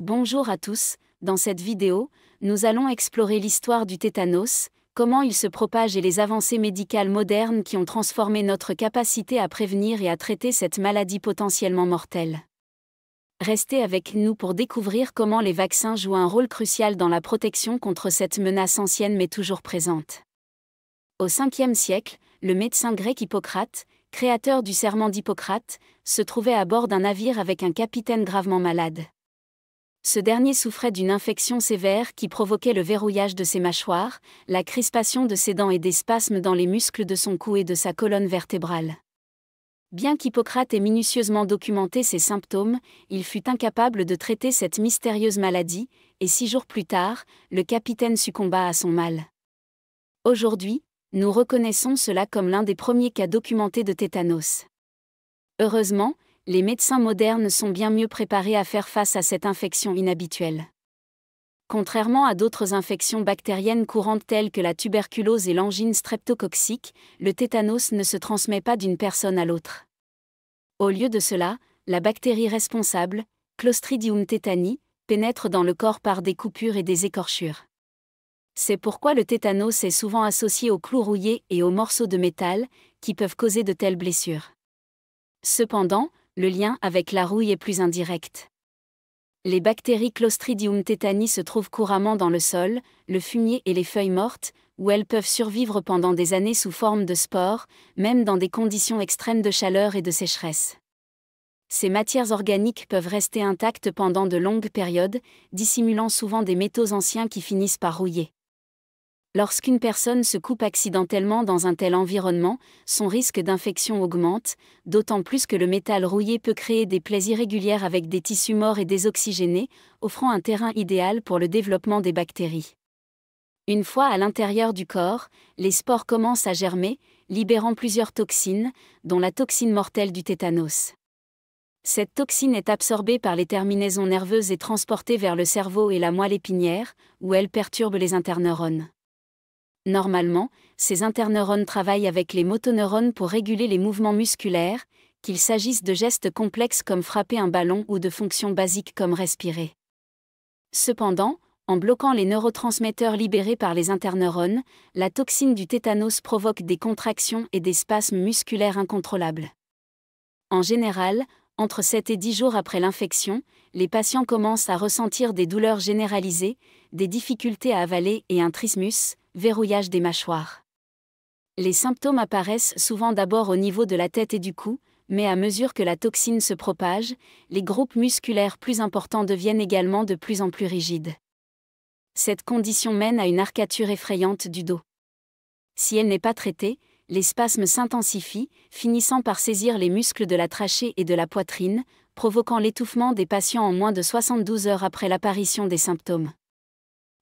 Bonjour à tous, dans cette vidéo, nous allons explorer l'histoire du tétanos, comment il se propage et les avancées médicales modernes qui ont transformé notre capacité à prévenir et à traiter cette maladie potentiellement mortelle. Restez avec nous pour découvrir comment les vaccins jouent un rôle crucial dans la protection contre cette menace ancienne mais toujours présente. Au 5e siècle, le médecin grec Hippocrate, créateur du serment d'Hippocrate, se trouvait à bord d'un navire avec un capitaine gravement malade ce dernier souffrait d'une infection sévère qui provoquait le verrouillage de ses mâchoires, la crispation de ses dents et des spasmes dans les muscles de son cou et de sa colonne vertébrale. Bien qu'Hippocrate ait minutieusement documenté ses symptômes, il fut incapable de traiter cette mystérieuse maladie, et six jours plus tard, le capitaine succomba à son mal. Aujourd'hui, nous reconnaissons cela comme l'un des premiers cas documentés de tétanos. Heureusement, les médecins modernes sont bien mieux préparés à faire face à cette infection inhabituelle. Contrairement à d'autres infections bactériennes courantes telles que la tuberculose et l'angine streptococcique, le tétanos ne se transmet pas d'une personne à l'autre. Au lieu de cela, la bactérie responsable, Clostridium tetani, pénètre dans le corps par des coupures et des écorchures. C'est pourquoi le tétanos est souvent associé aux clous rouillés et aux morceaux de métal, qui peuvent causer de telles blessures. Cependant, le lien avec la rouille est plus indirect. Les bactéries Clostridium tetani se trouvent couramment dans le sol, le fumier et les feuilles mortes, où elles peuvent survivre pendant des années sous forme de spores, même dans des conditions extrêmes de chaleur et de sécheresse. Ces matières organiques peuvent rester intactes pendant de longues périodes, dissimulant souvent des métaux anciens qui finissent par rouiller. Lorsqu'une personne se coupe accidentellement dans un tel environnement, son risque d'infection augmente, d'autant plus que le métal rouillé peut créer des plaies irrégulières avec des tissus morts et désoxygénés, offrant un terrain idéal pour le développement des bactéries. Une fois à l'intérieur du corps, les spores commencent à germer, libérant plusieurs toxines, dont la toxine mortelle du tétanos. Cette toxine est absorbée par les terminaisons nerveuses et transportée vers le cerveau et la moelle épinière, où elle perturbe les interneurones. Normalement, ces interneurones travaillent avec les motoneurones pour réguler les mouvements musculaires, qu'il s'agisse de gestes complexes comme frapper un ballon ou de fonctions basiques comme respirer. Cependant, en bloquant les neurotransmetteurs libérés par les interneurones, la toxine du tétanos provoque des contractions et des spasmes musculaires incontrôlables. En général, entre 7 et 10 jours après l'infection, les patients commencent à ressentir des douleurs généralisées, des difficultés à avaler et un trismus, verrouillage des mâchoires. Les symptômes apparaissent souvent d'abord au niveau de la tête et du cou, mais à mesure que la toxine se propage, les groupes musculaires plus importants deviennent également de plus en plus rigides. Cette condition mène à une arcature effrayante du dos. Si elle n'est pas traitée, les spasmes s'intensifient, finissant par saisir les muscles de la trachée et de la poitrine, provoquant l'étouffement des patients en moins de 72 heures après l'apparition des symptômes.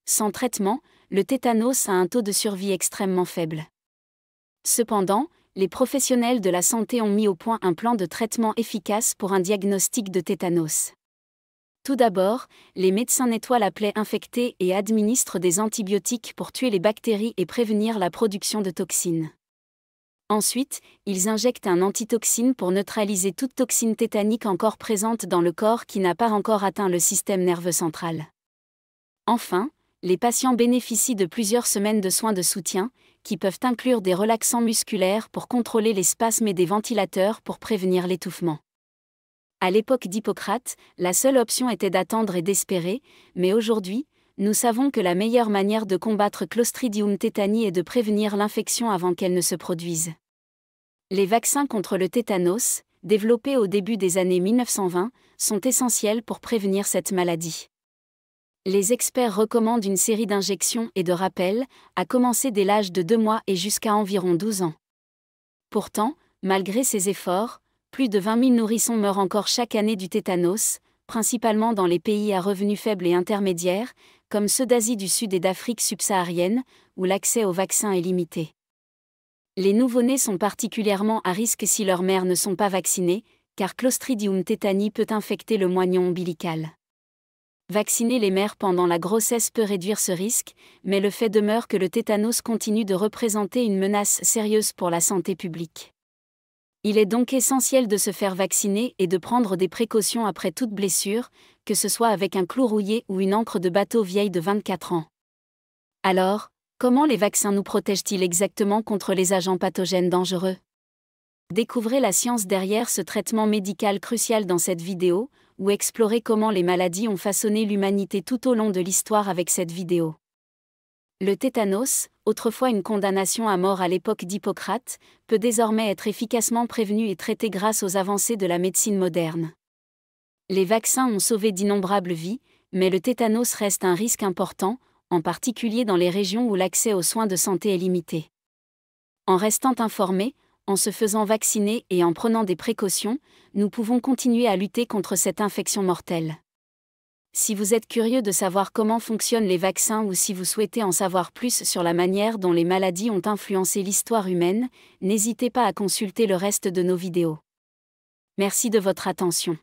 Sans traitement, le tétanos a un taux de survie extrêmement faible. Cependant, les professionnels de la santé ont mis au point un plan de traitement efficace pour un diagnostic de tétanos. Tout d'abord, les médecins nettoient la plaie infectée et administrent des antibiotiques pour tuer les bactéries et prévenir la production de toxines. Ensuite, ils injectent un antitoxine pour neutraliser toute toxine tétanique encore présente dans le corps qui n'a pas encore atteint le système nerveux central. Enfin, les patients bénéficient de plusieurs semaines de soins de soutien, qui peuvent inclure des relaxants musculaires pour contrôler les spasmes et des ventilateurs pour prévenir l'étouffement. À l'époque d'Hippocrate, la seule option était d'attendre et d'espérer, mais aujourd'hui, nous savons que la meilleure manière de combattre Clostridium tetani est de prévenir l'infection avant qu'elle ne se produise. Les vaccins contre le tétanos, développés au début des années 1920, sont essentiels pour prévenir cette maladie. Les experts recommandent une série d'injections et de rappels, à commencer dès l'âge de 2 mois et jusqu'à environ 12 ans. Pourtant, malgré ces efforts, plus de 20 000 nourrissons meurent encore chaque année du tétanos, principalement dans les pays à revenus faibles et intermédiaires, comme ceux d'Asie du Sud et d'Afrique subsaharienne, où l'accès aux vaccins est limité. Les nouveau-nés sont particulièrement à risque si leurs mères ne sont pas vaccinées, car Clostridium tétani peut infecter le moignon ombilical. Vacciner les mères pendant la grossesse peut réduire ce risque, mais le fait demeure que le tétanos continue de représenter une menace sérieuse pour la santé publique. Il est donc essentiel de se faire vacciner et de prendre des précautions après toute blessure, que ce soit avec un clou rouillé ou une encre de bateau vieille de 24 ans. Alors, comment les vaccins nous protègent-ils exactement contre les agents pathogènes dangereux Découvrez la science derrière ce traitement médical crucial dans cette vidéo, ou explorer comment les maladies ont façonné l'humanité tout au long de l'histoire avec cette vidéo. Le tétanos, autrefois une condamnation à mort à l'époque d'Hippocrate, peut désormais être efficacement prévenu et traité grâce aux avancées de la médecine moderne. Les vaccins ont sauvé d'innombrables vies, mais le tétanos reste un risque important, en particulier dans les régions où l'accès aux soins de santé est limité. En restant informé, en se faisant vacciner et en prenant des précautions, nous pouvons continuer à lutter contre cette infection mortelle. Si vous êtes curieux de savoir comment fonctionnent les vaccins ou si vous souhaitez en savoir plus sur la manière dont les maladies ont influencé l'histoire humaine, n'hésitez pas à consulter le reste de nos vidéos. Merci de votre attention.